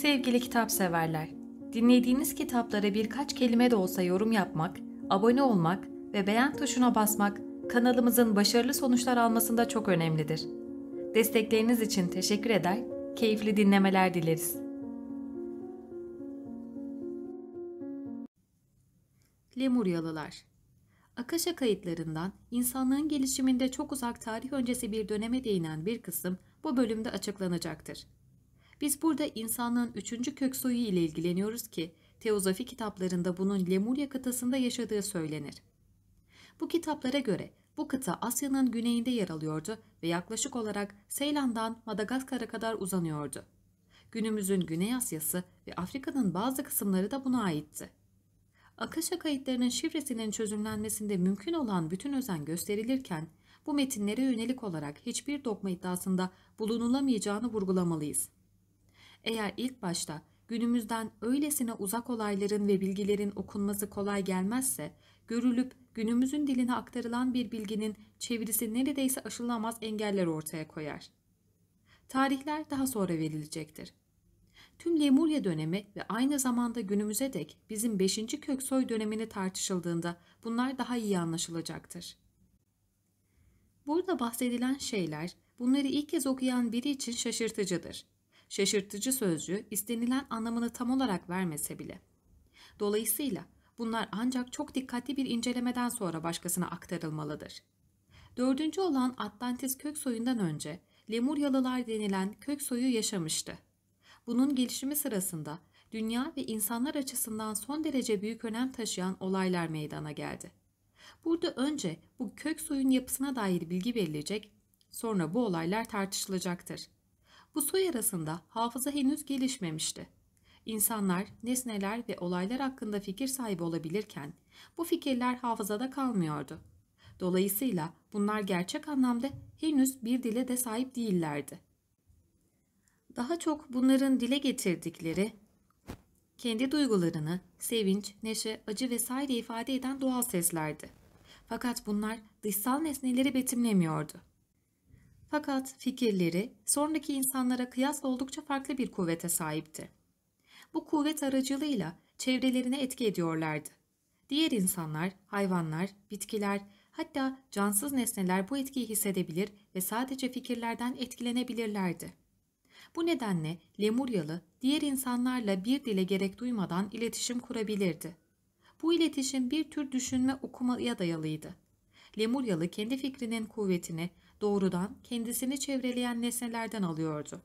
Sevgili kitap severler, dinlediğiniz kitaplara birkaç kelime de olsa yorum yapmak, abone olmak ve beğen tuşuna basmak kanalımızın başarılı sonuçlar almasında çok önemlidir. Destekleriniz için teşekkür eder, keyifli dinlemeler dileriz. Lemuryalılar Akaşa kayıtlarından insanlığın gelişiminde çok uzak tarih öncesi bir döneme değinen bir kısım bu bölümde açıklanacaktır. Biz burada insanlığın üçüncü kök soyu ile ilgileniyoruz ki teozofi kitaplarında bunun Lemurya kıtasında yaşadığı söylenir. Bu kitaplara göre bu kıta Asya'nın güneyinde yer alıyordu ve yaklaşık olarak Seylan'dan Madagaskar'a kadar uzanıyordu. Günümüzün Güney Asya'sı ve Afrika'nın bazı kısımları da buna aitti. Akışa kayıtlarının şifresinin çözümlenmesinde mümkün olan bütün özen gösterilirken bu metinlere yönelik olarak hiçbir dokma iddiasında bulunulamayacağını vurgulamalıyız. Eğer ilk başta günümüzden öylesine uzak olayların ve bilgilerin okunması kolay gelmezse, görülüp günümüzün diline aktarılan bir bilginin çevirisi neredeyse aşılamaz engeller ortaya koyar. Tarihler daha sonra verilecektir. Tüm Lemurya dönemi ve aynı zamanda günümüze dek bizim 5. Köksoy dönemini tartışıldığında bunlar daha iyi anlaşılacaktır. Burada bahsedilen şeyler bunları ilk kez okuyan biri için şaşırtıcıdır. Şaşırtıcı sözcüğü istenilen anlamını tam olarak vermese bile. Dolayısıyla bunlar ancak çok dikkatli bir incelemeden sonra başkasına aktarılmalıdır. Dördüncü olan Atlantis kök soyundan önce Lemuryalılar denilen kök soyu yaşamıştı. Bunun gelişimi sırasında dünya ve insanlar açısından son derece büyük önem taşıyan olaylar meydana geldi. Burada önce bu kök soyun yapısına dair bilgi verilecek, sonra bu olaylar tartışılacaktır. Bu soy arasında hafıza henüz gelişmemişti. İnsanlar nesneler ve olaylar hakkında fikir sahibi olabilirken bu fikirler hafızada kalmıyordu. Dolayısıyla bunlar gerçek anlamda henüz bir dile de sahip değillerdi. Daha çok bunların dile getirdikleri kendi duygularını, sevinç, neşe, acı vesaire ifade eden doğal seslerdi. Fakat bunlar dışsal nesneleri betimlemiyordu. Fakat fikirleri sonraki insanlara kıyasla oldukça farklı bir kuvvete sahipti. Bu kuvvet aracılığıyla çevrelerine etki ediyorlardı. Diğer insanlar, hayvanlar, bitkiler, hatta cansız nesneler bu etkiyi hissedebilir ve sadece fikirlerden etkilenebilirlerdi. Bu nedenle Lemuryalı diğer insanlarla bir dile gerek duymadan iletişim kurabilirdi. Bu iletişim bir tür düşünme okumaya dayalıydı. Lemuryalı kendi fikrinin kuvvetini doğrudan kendisini çevreleyen nesnelerden alıyordu.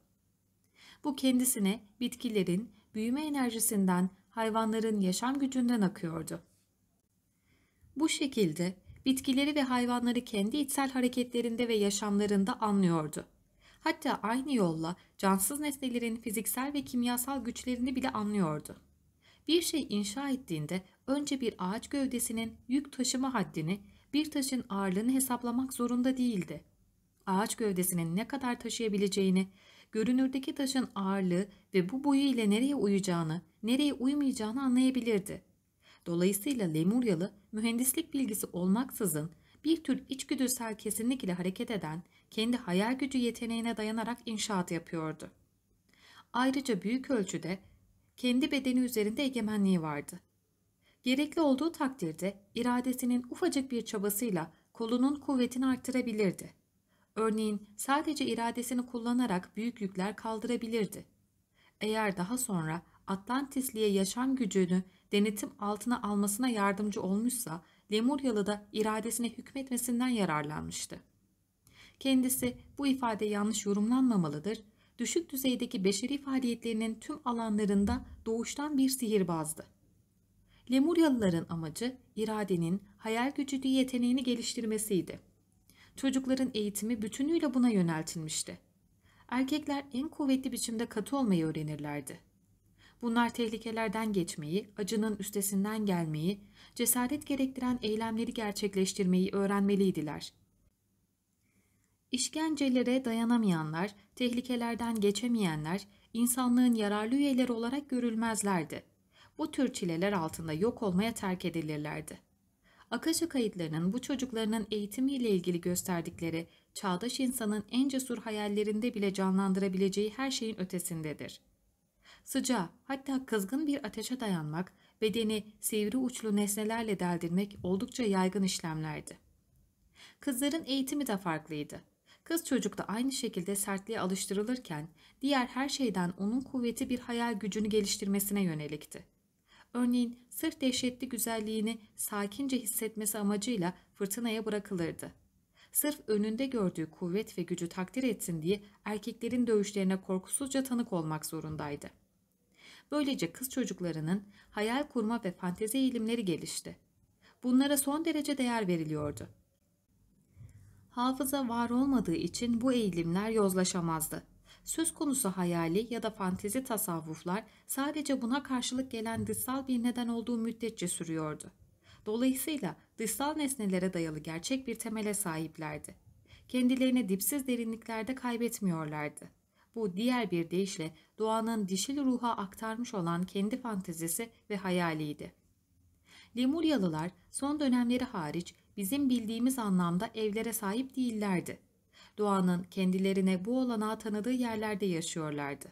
Bu kendisine bitkilerin büyüme enerjisinden, hayvanların yaşam gücünden akıyordu. Bu şekilde bitkileri ve hayvanları kendi içsel hareketlerinde ve yaşamlarında anlıyordu. Hatta aynı yolla cansız nesnelerin fiziksel ve kimyasal güçlerini bile anlıyordu. Bir şey inşa ettiğinde önce bir ağaç gövdesinin yük taşıma haddini, bir taşın ağırlığını hesaplamak zorunda değildi ağaç gövdesinin ne kadar taşıyabileceğini, görünürdeki taşın ağırlığı ve bu boyu ile nereye uyacağını, nereye uymayacağını anlayabilirdi. Dolayısıyla Lemuryalı mühendislik bilgisi olmaksızın bir tür içgüdüsel kesinlik ile hareket eden, kendi hayal gücü yeteneğine dayanarak inşaat yapıyordu. Ayrıca büyük ölçüde kendi bedeni üzerinde egemenliği vardı. Gerekli olduğu takdirde iradesinin ufacık bir çabasıyla kolunun kuvvetini arttırabilirdi. Örneğin sadece iradesini kullanarak büyük yükler kaldırabilirdi. Eğer daha sonra Atlantisli'ye yaşam gücünü denetim altına almasına yardımcı olmuşsa Lemuryalı da iradesine hükmetmesinden yararlanmıştı. Kendisi bu ifade yanlış yorumlanmamalıdır. Düşük düzeydeki beşeri faaliyetlerinin tüm alanlarında doğuştan bir sihirbazdı. Lemuryalıların amacı iradenin hayal gücü yeteneğini geliştirmesiydi. Çocukların eğitimi bütünüyle buna yöneltilmişti. Erkekler en kuvvetli biçimde katı olmayı öğrenirlerdi. Bunlar tehlikelerden geçmeyi, acının üstesinden gelmeyi, cesaret gerektiren eylemleri gerçekleştirmeyi öğrenmeliydiler. İşkencelere dayanamayanlar, tehlikelerden geçemeyenler, insanlığın yararlı üyeleri olarak görülmezlerdi. Bu tür çileler altında yok olmaya terk edilirlerdi. Akaşa kayıtlarının bu çocuklarının eğitimiyle ilgili gösterdikleri çağdaş insanın en cesur hayallerinde bile canlandırabileceği her şeyin ötesindedir. Sıcağı, hatta kızgın bir ateşe dayanmak, bedeni sivri uçlu nesnelerle deldirmek oldukça yaygın işlemlerdi. Kızların eğitimi de farklıydı. Kız çocuk da aynı şekilde sertliğe alıştırılırken, diğer her şeyden onun kuvveti bir hayal gücünü geliştirmesine yönelikti. Örneğin sırf dehşetli güzelliğini sakince hissetmesi amacıyla fırtınaya bırakılırdı. Sırf önünde gördüğü kuvvet ve gücü takdir etsin diye erkeklerin dövüşlerine korkusuzca tanık olmak zorundaydı. Böylece kız çocuklarının hayal kurma ve fantezi eğilimleri gelişti. Bunlara son derece değer veriliyordu. Hafıza var olmadığı için bu eğilimler yozlaşamazdı Söz konusu hayali ya da fantezi tasavvuflar sadece buna karşılık gelen dışsal bir neden olduğu müddetçe sürüyordu. Dolayısıyla dışsal nesnelere dayalı gerçek bir temele sahiplerdi. Kendilerini dipsiz derinliklerde kaybetmiyorlardı. Bu diğer bir deyişle doğanın dişil ruha aktarmış olan kendi fantezisi ve hayaliydi. Lemuryalılar son dönemleri hariç bizim bildiğimiz anlamda evlere sahip değillerdi doğanın kendilerine bu olanağı tanıdığı yerlerde yaşıyorlardı.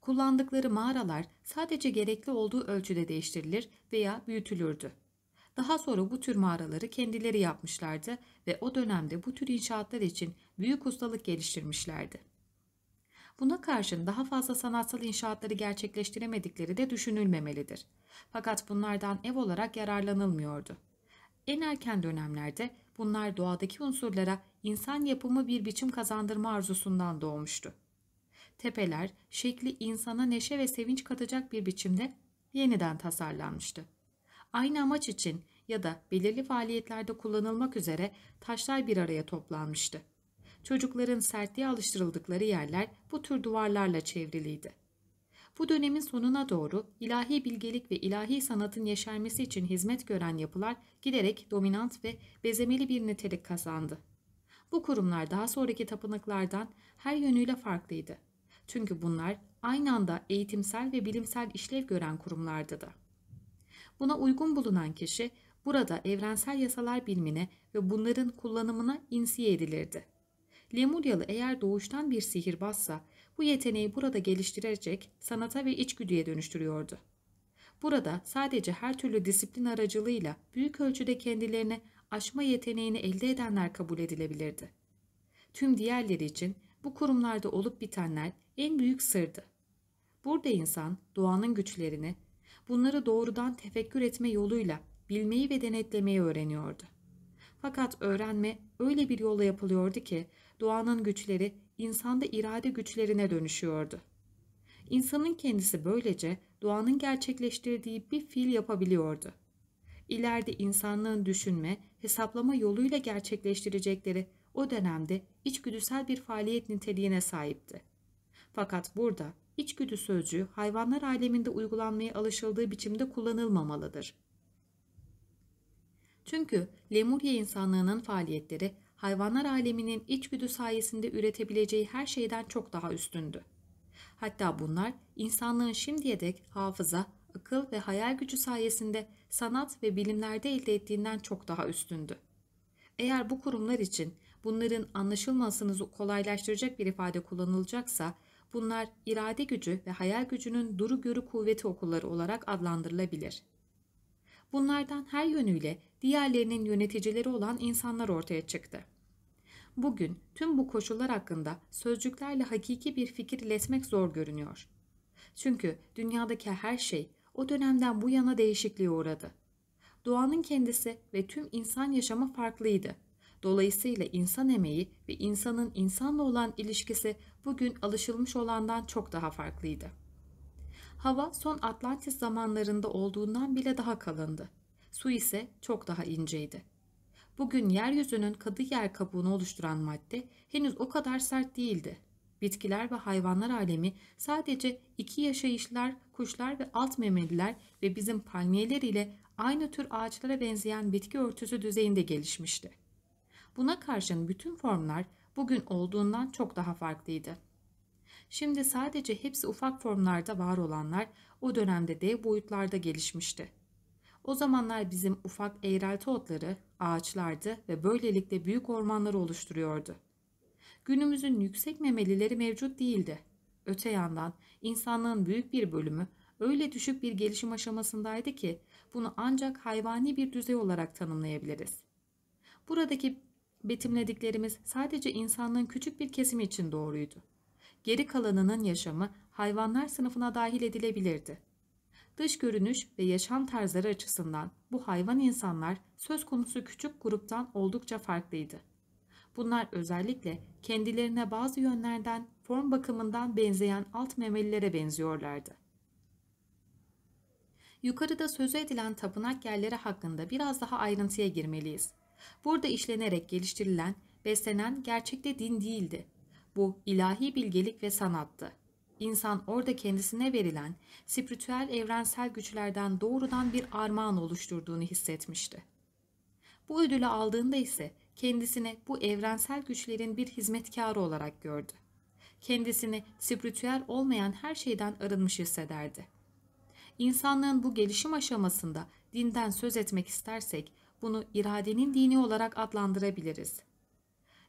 Kullandıkları mağaralar sadece gerekli olduğu ölçüde değiştirilir veya büyütülürdü. Daha sonra bu tür mağaraları kendileri yapmışlardı ve o dönemde bu tür inşaatlar için büyük ustalık geliştirmişlerdi. Buna karşın daha fazla sanatsal inşaatları gerçekleştiremedikleri de düşünülmemelidir. Fakat bunlardan ev olarak yararlanılmıyordu. En erken dönemlerde bunlar doğadaki unsurlara insan yapımı bir biçim kazandırma arzusundan doğmuştu. Tepeler, şekli insana neşe ve sevinç katacak bir biçimde yeniden tasarlanmıştı. Aynı amaç için ya da belirli faaliyetlerde kullanılmak üzere taşlar bir araya toplanmıştı. Çocukların sertliğe alıştırıldıkları yerler bu tür duvarlarla çevriliydi. Bu dönemin sonuna doğru ilahi bilgelik ve ilahi sanatın yeşermesi için hizmet gören yapılar giderek dominant ve bezemeli bir nitelik kazandı. Bu kurumlar daha sonraki tapınaklardan her yönüyle farklıydı. Çünkü bunlar aynı anda eğitimsel ve bilimsel işlev gören kurumlardı da. Buna uygun bulunan kişi burada evrensel yasalar bilimine ve bunların kullanımına insiye edilirdi. Lemuryalı eğer doğuştan bir sihirbazsa bu yeteneği burada geliştirecek sanata ve içgüdüye dönüştürüyordu. Burada sadece her türlü disiplin aracılığıyla büyük ölçüde kendilerine aşma yeteneğini elde edenler kabul edilebilirdi. Tüm diğerleri için bu kurumlarda olup bitenler en büyük sırdı. Burada insan doğanın güçlerini, bunları doğrudan tefekkür etme yoluyla bilmeyi ve denetlemeyi öğreniyordu. Fakat öğrenme öyle bir yolla yapılıyordu ki doğanın güçleri insanda irade güçlerine dönüşüyordu. İnsanın kendisi böylece doğanın gerçekleştirdiği bir fiil yapabiliyordu. İleride insanlığın düşünme hesaplama yoluyla gerçekleştirecekleri o dönemde içgüdüsel bir faaliyet niteliğine sahipti. Fakat burada içgüdü sözcüğü hayvanlar aleminde uygulanmaya alışıldığı biçimde kullanılmamalıdır. Çünkü Lemurya insanlığının faaliyetleri hayvanlar aleminin içgüdü sayesinde üretebileceği her şeyden çok daha üstündü. Hatta bunlar insanlığın şimdiye dek hafıza, akıl ve hayal gücü sayesinde sanat ve bilimlerde elde ettiğinden çok daha üstündü. Eğer bu kurumlar için bunların anlaşılmasını kolaylaştıracak bir ifade kullanılacaksa, bunlar irade gücü ve hayal gücünün duru görü kuvveti okulları olarak adlandırılabilir. Bunlardan her yönüyle diğerlerinin yöneticileri olan insanlar ortaya çıktı. Bugün tüm bu koşullar hakkında sözcüklerle hakiki bir fikir iletmek zor görünüyor. Çünkü dünyadaki her şey o dönemden bu yana değişikliğe uğradı. Doğanın kendisi ve tüm insan yaşamı farklıydı. Dolayısıyla insan emeği ve insanın insanla olan ilişkisi bugün alışılmış olandan çok daha farklıydı. Hava son Atlantis zamanlarında olduğundan bile daha kalındı. Su ise çok daha inceydi. Bugün yeryüzünün kadı yer kabuğunu oluşturan madde henüz o kadar sert değildi Bitkiler ve hayvanlar alemi sadece iki yaşayışlar, kuşlar ve alt memeliler ve bizim palmiyeler ile aynı tür ağaçlara benzeyen bitki örtüsü düzeyinde gelişmişti. Buna karşın bütün formlar bugün olduğundan çok daha farklıydı. Şimdi sadece hepsi ufak formlarda var olanlar o dönemde dev boyutlarda gelişmişti. O zamanlar bizim ufak eğrelti otları ağaçlardı ve böylelikle büyük ormanları oluşturuyordu günümüzün yüksek memelileri mevcut değildi. Öte yandan insanlığın büyük bir bölümü öyle düşük bir gelişim aşamasındaydı ki bunu ancak hayvani bir düzey olarak tanımlayabiliriz. Buradaki betimlediklerimiz sadece insanlığın küçük bir kesimi için doğruydu. Geri kalanının yaşamı hayvanlar sınıfına dahil edilebilirdi. Dış görünüş ve yaşam tarzları açısından bu hayvan insanlar söz konusu küçük gruptan oldukça farklıydı. Bunlar özellikle kendilerine bazı yönlerden form bakımından benzeyen alt memelilere benziyorlardı. Yukarıda sözü edilen tapınak yerleri hakkında biraz daha ayrıntıya girmeliyiz. Burada işlenerek geliştirilen, beslenen gerçekte din değildi. Bu ilahi bilgelik ve sanattı. İnsan orada kendisine verilen spiritüel evrensel güçlerden doğrudan bir armağan oluşturduğunu hissetmişti. Bu ödülü aldığında ise kendisini bu evrensel güçlerin bir hizmetkarı olarak gördü. Kendisini spiritüel olmayan her şeyden arınmış hissederdi. İnsanlığın bu gelişim aşamasında dinden söz etmek istersek bunu iradenin dini olarak adlandırabiliriz.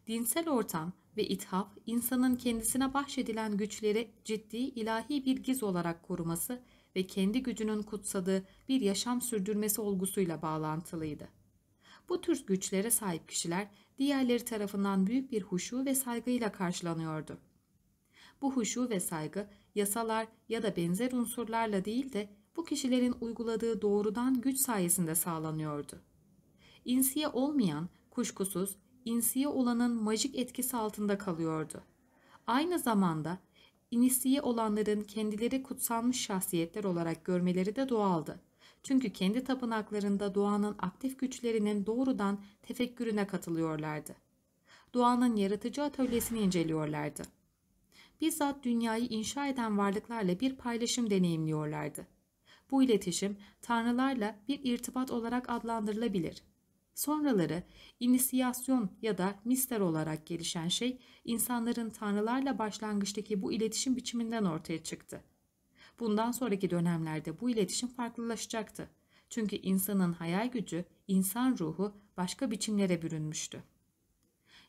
Dinsel ortam ve ithaf insanın kendisine bahşedilen güçleri ciddi ilahi bir giz olarak koruması ve kendi gücünün kutsadığı bir yaşam sürdürmesi olgusuyla bağlantılıydı. Bu tür güçlere sahip kişiler diğerleri tarafından büyük bir huşu ve saygıyla karşılanıyordu. Bu huşu ve saygı yasalar ya da benzer unsurlarla değil de bu kişilerin uyguladığı doğrudan güç sayesinde sağlanıyordu. İnsiye olmayan, kuşkusuz, insiye olanın majik etkisi altında kalıyordu. Aynı zamanda inisiye olanların kendileri kutsanmış şahsiyetler olarak görmeleri de doğaldı. Çünkü kendi tapınaklarında doğanın aktif güçlerinin doğrudan tefekkürüne katılıyorlardı. Doğanın yaratıcı atölyesini inceliyorlardı. Bizzat dünyayı inşa eden varlıklarla bir paylaşım deneyimliyorlardı. Bu iletişim tanrılarla bir irtibat olarak adlandırılabilir. Sonraları inisiyasyon ya da mister olarak gelişen şey insanların tanrılarla başlangıçtaki bu iletişim biçiminden ortaya çıktı. Bundan sonraki dönemlerde bu iletişim farklılaşacaktı. Çünkü insanın hayal gücü, insan ruhu başka biçimlere bürünmüştü.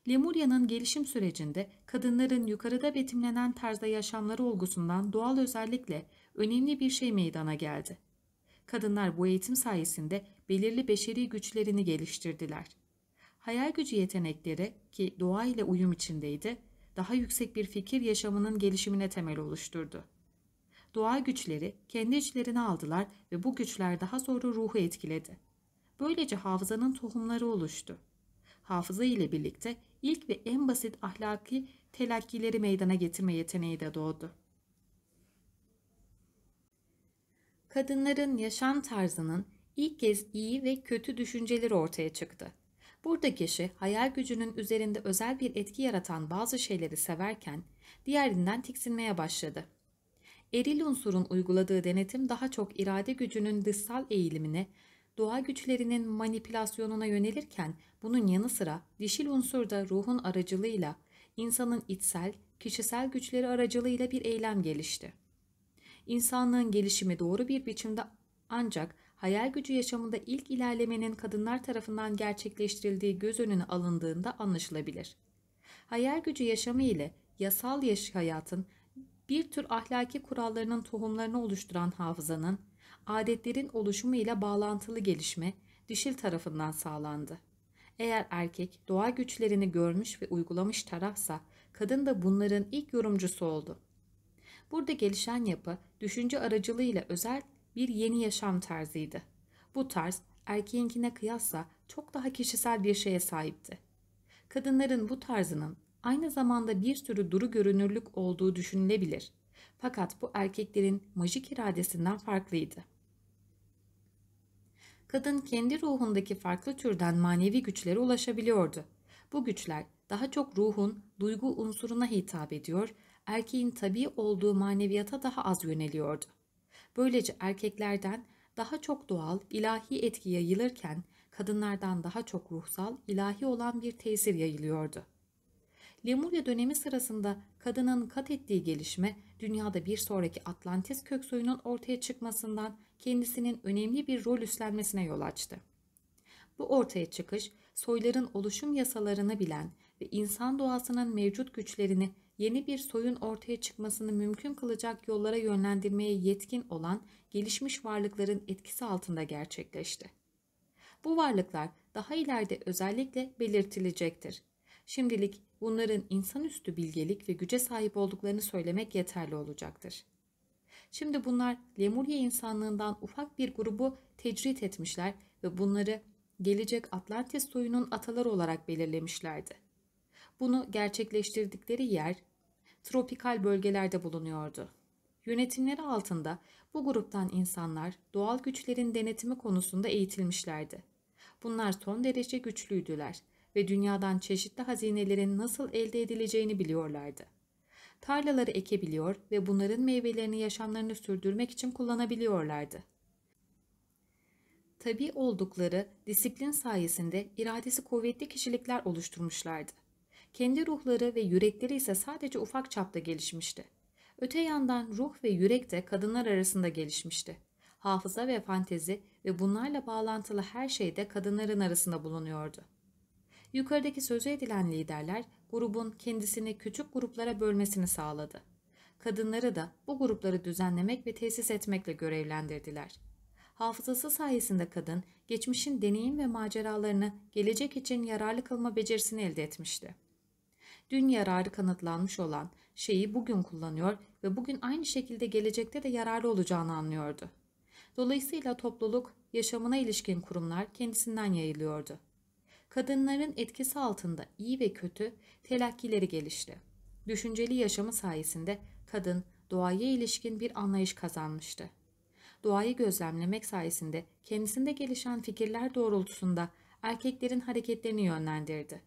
Lemurya'nın gelişim sürecinde kadınların yukarıda betimlenen tarzda yaşamları olgusundan doğal özellikle önemli bir şey meydana geldi. Kadınlar bu eğitim sayesinde belirli beşeri güçlerini geliştirdiler. Hayal gücü yetenekleri ki doğa ile uyum içindeydi, daha yüksek bir fikir yaşamının gelişimine temel oluşturdu doğal güçleri kendi içlerine aldılar ve bu güçler daha sonra ruhu etkiledi. Böylece hafızanın tohumları oluştu. Hafıza ile birlikte ilk ve en basit ahlaki telakkileri meydana getirme yeteneği de doğdu. Kadınların yaşam tarzının ilk kez iyi ve kötü düşünceleri ortaya çıktı. Burada kişi hayal gücünün üzerinde özel bir etki yaratan bazı şeyleri severken diğerinden tiksinmeye başladı. Eril unsurun uyguladığı denetim daha çok irade gücünün dışsal eğilimine, doğa güçlerinin manipülasyonuna yönelirken bunun yanı sıra dişil unsur da ruhun aracılığıyla insanın içsel, kişisel güçleri aracılığıyla bir eylem gelişti. İnsanlığın gelişimi doğru bir biçimde ancak hayal gücü yaşamında ilk ilerlemenin kadınlar tarafından gerçekleştirildiği göz önüne alındığında anlaşılabilir. Hayal gücü yaşamı ile yasal yaş hayatın bir tür ahlaki kurallarının tohumlarını oluşturan hafızanın, adetlerin oluşumu ile bağlantılı gelişme dişil tarafından sağlandı. Eğer erkek doğa güçlerini görmüş ve uygulamış tarafsa, kadın da bunların ilk yorumcusu oldu. Burada gelişen yapı, düşünce aracılığıyla özel bir yeni yaşam tarzıydı. Bu tarz, erkeğinkine kıyasla çok daha kişisel bir şeye sahipti. Kadınların bu tarzının Aynı zamanda bir sürü duru görünürlük olduğu düşünülebilir. Fakat bu erkeklerin majik iradesinden farklıydı. Kadın kendi ruhundaki farklı türden manevi güçlere ulaşabiliyordu. Bu güçler daha çok ruhun duygu unsuruna hitap ediyor, erkeğin tabii olduğu maneviyata daha az yöneliyordu. Böylece erkeklerden daha çok doğal, ilahi etki yayılırken kadınlardan daha çok ruhsal, ilahi olan bir tesir yayılıyordu. Lemurya dönemi sırasında kadının kat ettiği gelişme, dünyada bir sonraki Atlantis köksoyunun ortaya çıkmasından kendisinin önemli bir rol üstlenmesine yol açtı. Bu ortaya çıkış, soyların oluşum yasalarını bilen ve insan doğasının mevcut güçlerini yeni bir soyun ortaya çıkmasını mümkün kılacak yollara yönlendirmeye yetkin olan gelişmiş varlıkların etkisi altında gerçekleşti. Bu varlıklar daha ileride özellikle belirtilecektir. Şimdilik bunların insanüstü bilgelik ve güce sahip olduklarını söylemek yeterli olacaktır. Şimdi bunlar Lemurya insanlığından ufak bir grubu tecrit etmişler ve bunları gelecek Atlantis soyunun ataları olarak belirlemişlerdi. Bunu gerçekleştirdikleri yer tropikal bölgelerde bulunuyordu. Yönetimleri altında bu gruptan insanlar doğal güçlerin denetimi konusunda eğitilmişlerdi. Bunlar son derece güçlüydüler ve dünyadan çeşitli hazinelerin nasıl elde edileceğini biliyorlardı. Tarlaları ekebiliyor ve bunların meyvelerini yaşamlarını sürdürmek için kullanabiliyorlardı. Tabi oldukları disiplin sayesinde iradesi kuvvetli kişilikler oluşturmuşlardı. Kendi ruhları ve yürekleri ise sadece ufak çapta gelişmişti. Öte yandan ruh ve yürek de kadınlar arasında gelişmişti. Hafıza ve fantezi ve bunlarla bağlantılı her şey de kadınların arasında bulunuyordu. Yukarıdaki sözü edilen liderler grubun kendisini küçük gruplara bölmesini sağladı. Kadınları da bu grupları düzenlemek ve tesis etmekle görevlendirdiler. Hafızası sayesinde kadın geçmişin deneyim ve maceralarını gelecek için yararlı kılma becerisini elde etmişti. Dün yararı kanıtlanmış olan şeyi bugün kullanıyor ve bugün aynı şekilde gelecekte de yararlı olacağını anlıyordu. Dolayısıyla topluluk, yaşamına ilişkin kurumlar kendisinden yayılıyordu kadınların etkisi altında iyi ve kötü telakkileri gelişti. Düşünceli yaşamı sayesinde kadın doğaya ilişkin bir anlayış kazanmıştı. Doğayı gözlemlemek sayesinde kendisinde gelişen fikirler doğrultusunda erkeklerin hareketlerini yönlendirdi.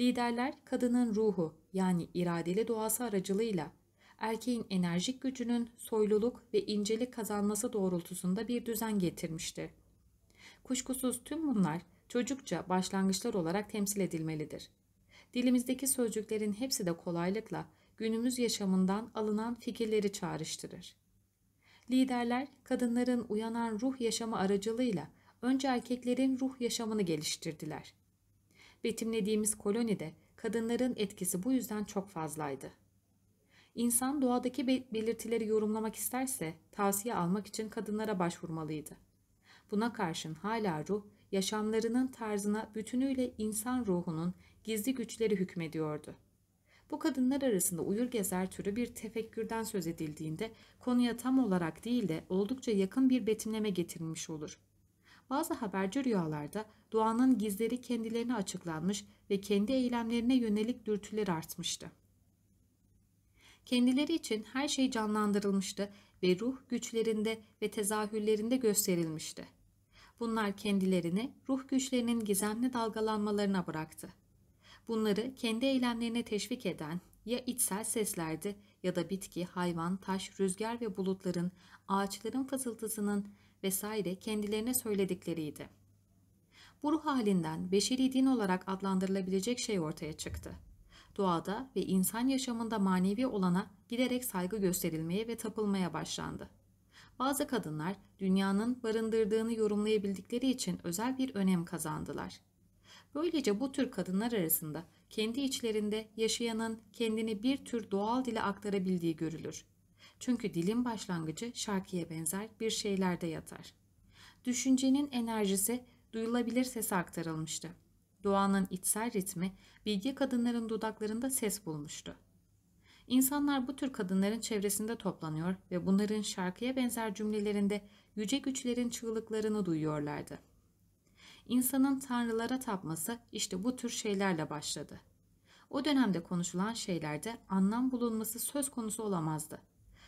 Liderler kadının ruhu yani iradeli doğası aracılığıyla erkeğin enerjik gücünün soyluluk ve incelik kazanması doğrultusunda bir düzen getirmiştir. Kuşkusuz tüm bunlar çocukça başlangıçlar olarak temsil edilmelidir. Dilimizdeki sözcüklerin hepsi de kolaylıkla günümüz yaşamından alınan fikirleri çağrıştırır. Liderler kadınların uyanan ruh yaşamı aracılığıyla önce erkeklerin ruh yaşamını geliştirdiler. Betimlediğimiz kolonide kadınların etkisi bu yüzden çok fazlaydı. İnsan doğadaki belirtileri yorumlamak isterse tavsiye almak için kadınlara başvurmalıydı. Buna karşın hala ruh yaşamlarının tarzına bütünüyle insan ruhunun gizli güçleri hükmediyordu. Bu kadınlar arasında uyur gezer türü bir tefekkürden söz edildiğinde konuya tam olarak değil de oldukça yakın bir betimleme getirilmiş olur. Bazı haberci rüyalarda doğanın gizleri kendilerine açıklanmış ve kendi eylemlerine yönelik dürtüler artmıştı. Kendileri için her şey canlandırılmıştı ve ruh güçlerinde ve tezahürlerinde gösterilmişti. Bunlar kendilerini ruh güçlerinin gizemli dalgalanmalarına bıraktı. Bunları kendi eylemlerine teşvik eden ya içsel seslerdi ya da bitki, hayvan, taş, rüzgar ve bulutların, ağaçların fısıltısının vesaire kendilerine söyledikleriydi. Bu ruh halinden beşeri din olarak adlandırılabilecek şey ortaya çıktı. Doğada ve insan yaşamında manevi olana giderek saygı gösterilmeye ve tapılmaya başlandı. Bazı kadınlar dünyanın barındırdığını yorumlayabildikleri için özel bir önem kazandılar. Böylece bu tür kadınlar arasında kendi içlerinde yaşayanın kendini bir tür doğal dile aktarabildiği görülür. Çünkü dilin başlangıcı şarkıya benzer bir şeylerde yatar. Düşüncenin enerjisi duyulabilir sese aktarılmıştı. Doğanın içsel ritmi bilgi kadınların dudaklarında ses bulmuştu. İnsanlar bu tür kadınların çevresinde toplanıyor ve bunların şarkıya benzer cümlelerinde yüce güçlerin çığlıklarını duyuyorlardı. İnsanın tanrılara tapması işte bu tür şeylerle başladı. O dönemde konuşulan şeylerde anlam bulunması söz konusu olamazdı.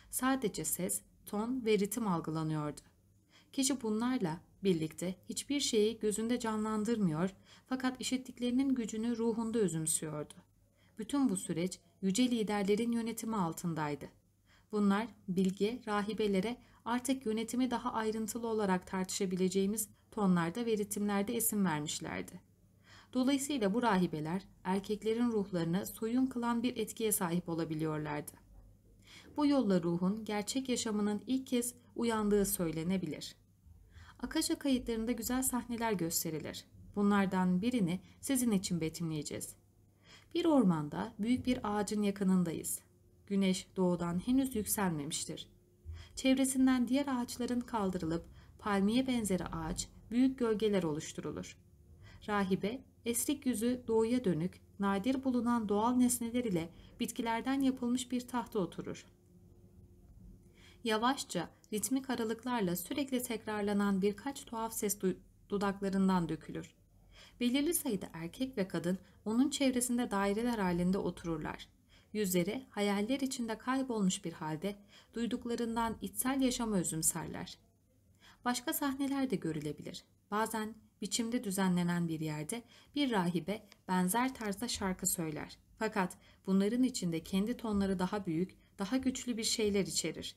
Sadece ses, ton ve ritim algılanıyordu. Kişi bunlarla birlikte hiçbir şeyi gözünde canlandırmıyor fakat işittiklerinin gücünü ruhunda özümsüyordu. Bütün bu süreç yüce liderlerin yönetimi altındaydı. Bunlar bilge, rahibelere artık yönetimi daha ayrıntılı olarak tartışabileceğimiz tonlarda ve ritimlerde esim vermişlerdi. Dolayısıyla bu rahibeler erkeklerin ruhlarını soyun kılan bir etkiye sahip olabiliyorlardı. Bu yolla ruhun gerçek yaşamının ilk kez uyandığı söylenebilir. Akasha kayıtlarında güzel sahneler gösterilir. Bunlardan birini sizin için betimleyeceğiz. Bir ormanda büyük bir ağacın yakınındayız. Güneş doğudan henüz yükselmemiştir. Çevresinden diğer ağaçların kaldırılıp palmiye benzeri ağaç büyük gölgeler oluşturulur. Rahibe esrik yüzü doğuya dönük nadir bulunan doğal nesneler ile bitkilerden yapılmış bir tahta oturur. Yavaşça, ritmik aralıklarla sürekli tekrarlanan birkaç tuhaf ses dudaklarından dökülür. Belirli sayıda erkek ve kadın onun çevresinde daireler halinde otururlar. Yüzleri hayaller içinde kaybolmuş bir halde duyduklarından içsel yaşama özümserler. Başka sahneler de görülebilir. Bazen biçimde düzenlenen bir yerde bir rahibe benzer tarzda şarkı söyler. Fakat bunların içinde kendi tonları daha büyük, daha güçlü bir şeyler içerir.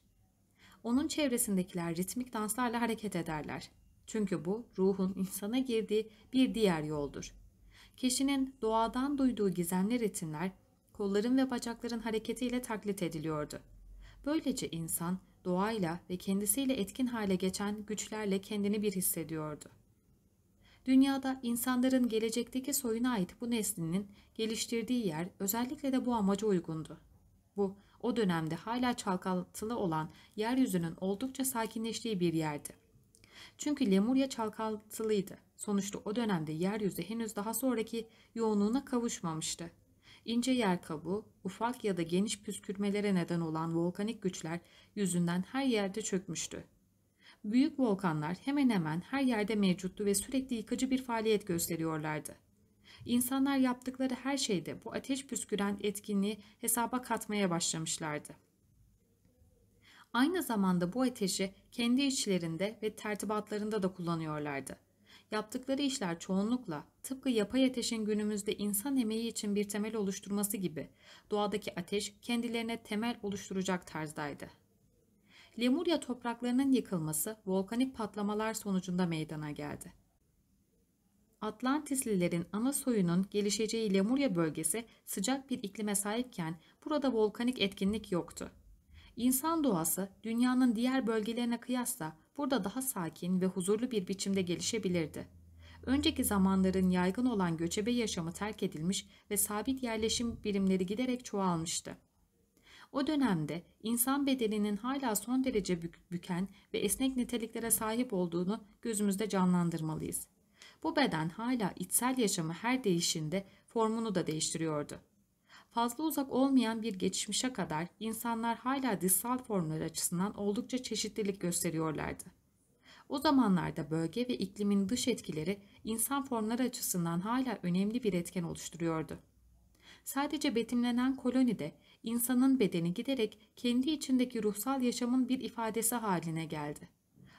Onun çevresindekiler ritmik danslarla hareket ederler. Çünkü bu ruhun insana girdiği bir diğer yoldur. Kişinin doğadan duyduğu gizemli ritimler kolların ve bacakların hareketiyle taklit ediliyordu. Böylece insan doğayla ve kendisiyle etkin hale geçen güçlerle kendini bir hissediyordu. Dünyada insanların gelecekteki soyuna ait bu neslinin geliştirdiği yer özellikle de bu amaca uygundu. Bu, o dönemde hala çalkantılı olan yeryüzünün oldukça sakinleştiği bir yerdi. Çünkü Lemurya çalkantılıydı. Sonuçta o dönemde yeryüzü henüz daha sonraki yoğunluğuna kavuşmamıştı. İnce yer kabuğu, ufak ya da geniş püskürmelere neden olan volkanik güçler yüzünden her yerde çökmüştü. Büyük volkanlar hemen hemen her yerde mevcuttu ve sürekli yıkıcı bir faaliyet gösteriyorlardı. İnsanlar yaptıkları her şeyde bu ateş püsküren etkinliği hesaba katmaya başlamışlardı. Aynı zamanda bu ateşi kendi işlerinde ve tertibatlarında da kullanıyorlardı. Yaptıkları işler çoğunlukla tıpkı yapay ateşin günümüzde insan emeği için bir temel oluşturması gibi doğadaki ateş kendilerine temel oluşturacak tarzdaydı. Lemurya topraklarının yıkılması volkanik patlamalar sonucunda meydana geldi. Atlantislilerin ana soyunun gelişeceği Lemurya bölgesi sıcak bir iklime sahipken burada volkanik etkinlik yoktu. İnsan doğası dünyanın diğer bölgelerine kıyasla burada daha sakin ve huzurlu bir biçimde gelişebilirdi. Önceki zamanların yaygın olan göçebe yaşamı terk edilmiş ve sabit yerleşim birimleri giderek çoğalmıştı. O dönemde insan bedeninin hala son derece bük büken ve esnek niteliklere sahip olduğunu gözümüzde canlandırmalıyız. Bu beden hala içsel yaşamı her değişinde formunu da değiştiriyordu. Fazla uzak olmayan bir geçmişe kadar insanlar hala dışsal formlar açısından oldukça çeşitlilik gösteriyorlardı. O zamanlarda bölge ve iklimin dış etkileri insan formları açısından hala önemli bir etken oluşturuyordu. Sadece betimlenen kolonide insanın bedeni giderek kendi içindeki ruhsal yaşamın bir ifadesi haline geldi.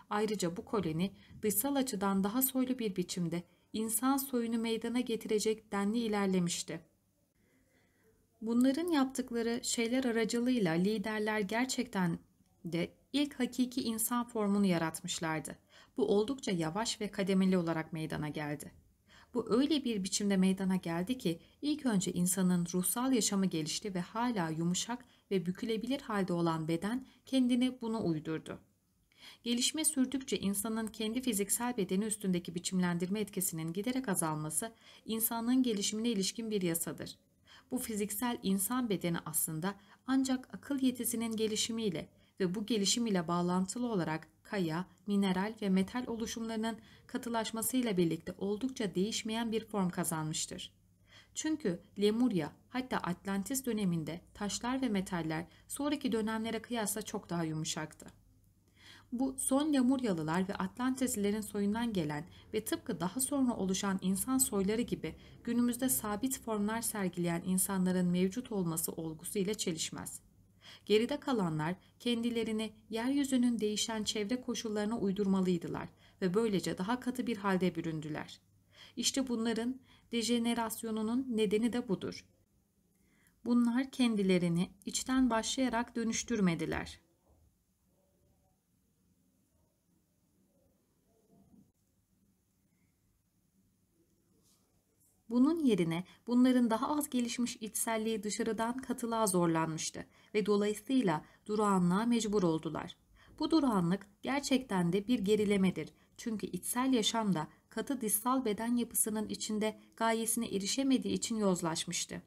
Ayrıca bu koloni dışsal açıdan daha soylu bir biçimde insan soyunu meydana getirecek denli ilerlemişti. Bunların yaptıkları şeyler aracılığıyla liderler gerçekten de ilk hakiki insan formunu yaratmışlardı. Bu oldukça yavaş ve kademeli olarak meydana geldi. Bu öyle bir biçimde meydana geldi ki ilk önce insanın ruhsal yaşamı gelişti ve hala yumuşak ve bükülebilir halde olan beden kendini bunu uydurdu. Gelişme sürdükçe insanın kendi fiziksel bedeni üstündeki biçimlendirme etkisinin giderek azalması insanlığın gelişimine ilişkin bir yasadır. Bu fiziksel insan bedeni aslında ancak akıl yetisinin gelişimiyle ve bu gelişim ile bağlantılı olarak kaya, mineral ve metal oluşumlarının katılaşmasıyla birlikte oldukça değişmeyen bir form kazanmıştır. Çünkü Lemurya hatta Atlantis döneminde taşlar ve metaller sonraki dönemlere kıyasla çok daha yumuşaktı. Bu son Lemuryalılar ve Atlanteslilerin soyundan gelen ve tıpkı daha sonra oluşan insan soyları gibi günümüzde sabit formlar sergileyen insanların mevcut olması olgusu ile çelişmez. Geride kalanlar kendilerini yeryüzünün değişen çevre koşullarına uydurmalıydılar ve böylece daha katı bir halde büründüler. İşte bunların dejenerasyonunun nedeni de budur. Bunlar kendilerini içten başlayarak dönüştürmediler.'' Bunun yerine bunların daha az gelişmiş içselliği dışarıdan katılığa zorlanmıştı ve dolayısıyla durağanlığa mecbur oldular. Bu durağanlık gerçekten de bir gerilemedir çünkü içsel yaşamda katı dışsal beden yapısının içinde gayesine erişemediği için yozlaşmıştı.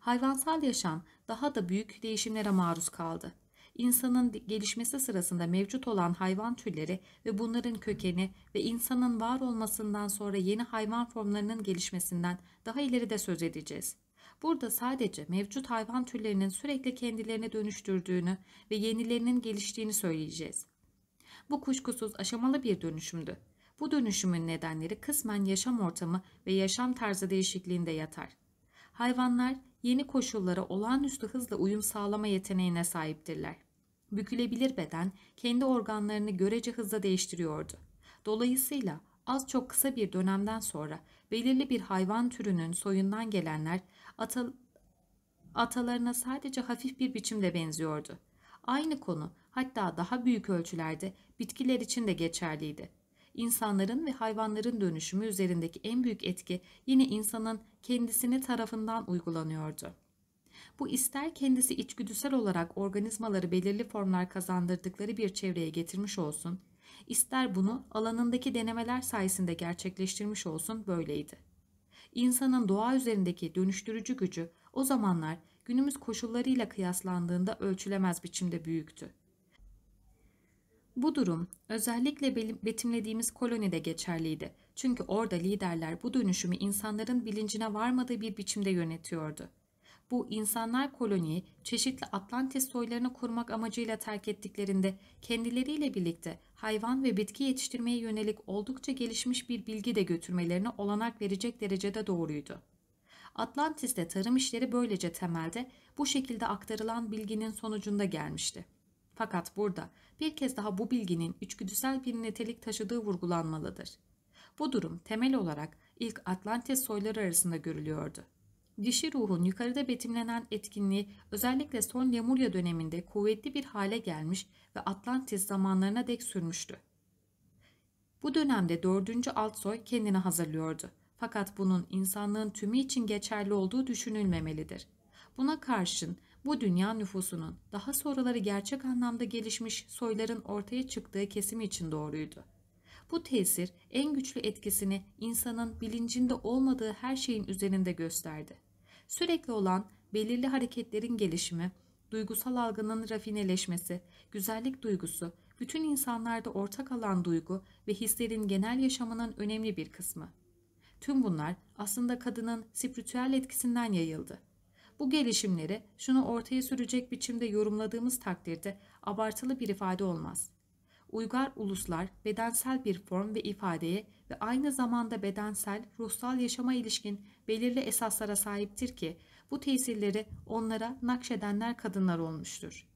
Hayvansal yaşam daha da büyük değişimlere maruz kaldı insanın gelişmesi sırasında mevcut olan hayvan türleri ve bunların kökeni ve insanın var olmasından sonra yeni hayvan formlarının gelişmesinden daha ileride söz edeceğiz. Burada sadece mevcut hayvan türlerinin sürekli kendilerini dönüştürdüğünü ve yenilerinin geliştiğini söyleyeceğiz. Bu kuşkusuz aşamalı bir dönüşümdü. Bu dönüşümün nedenleri kısmen yaşam ortamı ve yaşam tarzı değişikliğinde yatar. Hayvanlar yeni koşullara olağanüstü hızla uyum sağlama yeteneğine sahiptirler. Bükülebilir beden kendi organlarını görece hızla değiştiriyordu. Dolayısıyla az çok kısa bir dönemden sonra belirli bir hayvan türünün soyundan gelenler atal atalarına sadece hafif bir biçimde benziyordu. Aynı konu hatta daha büyük ölçülerde bitkiler için de geçerliydi. İnsanların ve hayvanların dönüşümü üzerindeki en büyük etki yine insanın kendisini tarafından uygulanıyordu. Bu ister kendisi içgüdüsel olarak organizmaları belirli formlar kazandırdıkları bir çevreye getirmiş olsun, ister bunu alanındaki denemeler sayesinde gerçekleştirmiş olsun böyleydi. İnsanın doğa üzerindeki dönüştürücü gücü o zamanlar günümüz koşullarıyla kıyaslandığında ölçülemez biçimde büyüktü. Bu durum özellikle betimlediğimiz kolonide geçerliydi. Çünkü orada liderler bu dönüşümü insanların bilincine varmadığı bir biçimde yönetiyordu bu insanlar koloniyi çeşitli Atlantis soylarını kurmak amacıyla terk ettiklerinde kendileriyle birlikte hayvan ve bitki yetiştirmeye yönelik oldukça gelişmiş bir bilgi de götürmelerine olanak verecek derecede doğruydu. Atlantis'te tarım işleri böylece temelde bu şekilde aktarılan bilginin sonucunda gelmişti. Fakat burada bir kez daha bu bilginin içgüdüsel bir nitelik taşıdığı vurgulanmalıdır. Bu durum temel olarak ilk Atlantis soyları arasında görülüyordu. Dişi ruhun yukarıda betimlenen etkinliği özellikle son Lemurya döneminde kuvvetli bir hale gelmiş ve Atlantis zamanlarına dek sürmüştü. Bu dönemde 4. Altsoy kendini hazırlıyordu. Fakat bunun insanlığın tümü için geçerli olduğu düşünülmemelidir. Buna karşın bu dünya nüfusunun daha sonraları gerçek anlamda gelişmiş soyların ortaya çıktığı kesim için doğruydu. Bu tesir en güçlü etkisini insanın bilincinde olmadığı her şeyin üzerinde gösterdi. Sürekli olan belirli hareketlerin gelişimi, duygusal algının rafineleşmesi, güzellik duygusu, bütün insanlarda ortak alan duygu ve hislerin genel yaşamının önemli bir kısmı. Tüm bunlar aslında kadının spiritüel etkisinden yayıldı. Bu gelişimleri şunu ortaya sürecek biçimde yorumladığımız takdirde abartılı bir ifade olmaz. Uygar uluslar bedensel bir form ve ifadeye ve aynı zamanda bedensel, ruhsal yaşama ilişkin belirli esaslara sahiptir ki bu tesirleri onlara nakşedenler kadınlar olmuştur.